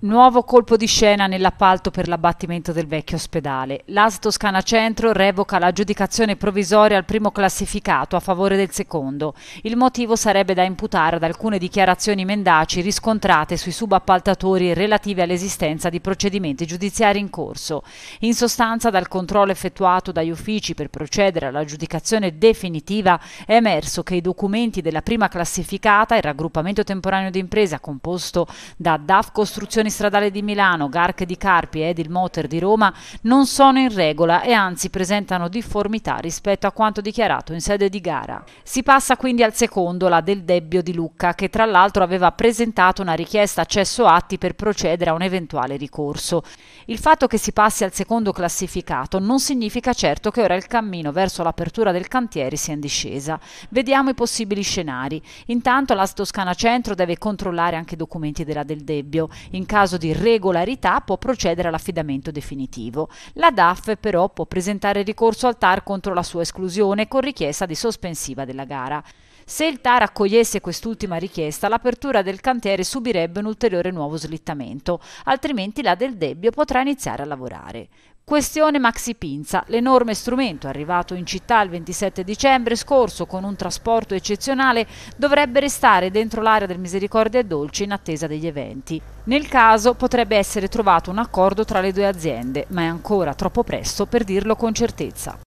Nuovo colpo di scena nell'appalto per l'abbattimento del vecchio ospedale. L'AS Toscana Centro revoca l'aggiudicazione provvisoria al primo classificato a favore del secondo. Il motivo sarebbe da imputare ad alcune dichiarazioni mendaci riscontrate sui subappaltatori relative all'esistenza di procedimenti giudiziari in corso. In sostanza, dal controllo effettuato dagli uffici per procedere all'aggiudicazione definitiva è emerso che i documenti della prima classificata, il raggruppamento temporaneo d'impresa composto da DAF Costruzione associazioni stradali di Milano, GARC di Carpi e Edil Motor di Roma non sono in regola e anzi presentano difformità rispetto a quanto dichiarato in sede di gara. Si passa quindi al secondo, la del Debbio di Lucca, che tra l'altro aveva presentato una richiesta accesso atti per procedere a un eventuale ricorso. Il fatto che si passi al secondo classificato non significa certo che ora il cammino verso l'apertura del cantiere sia in discesa. Vediamo i possibili scenari. Intanto la Toscana Centro deve controllare anche i documenti della Del Debbio. In caso caso di regolarità può procedere all'affidamento definitivo. La DAF però può presentare ricorso al TAR contro la sua esclusione con richiesta di sospensiva della gara. Se il TAR accogliesse quest'ultima richiesta, l'apertura del cantiere subirebbe un ulteriore nuovo slittamento, altrimenti la del Debbio potrà iniziare a lavorare. Questione Maxi Pinza, l'enorme strumento arrivato in città il 27 dicembre scorso con un trasporto eccezionale dovrebbe restare dentro l'area del Misericordia e Dolce in attesa degli eventi. Nel caso potrebbe essere trovato un accordo tra le due aziende, ma è ancora troppo presto per dirlo con certezza.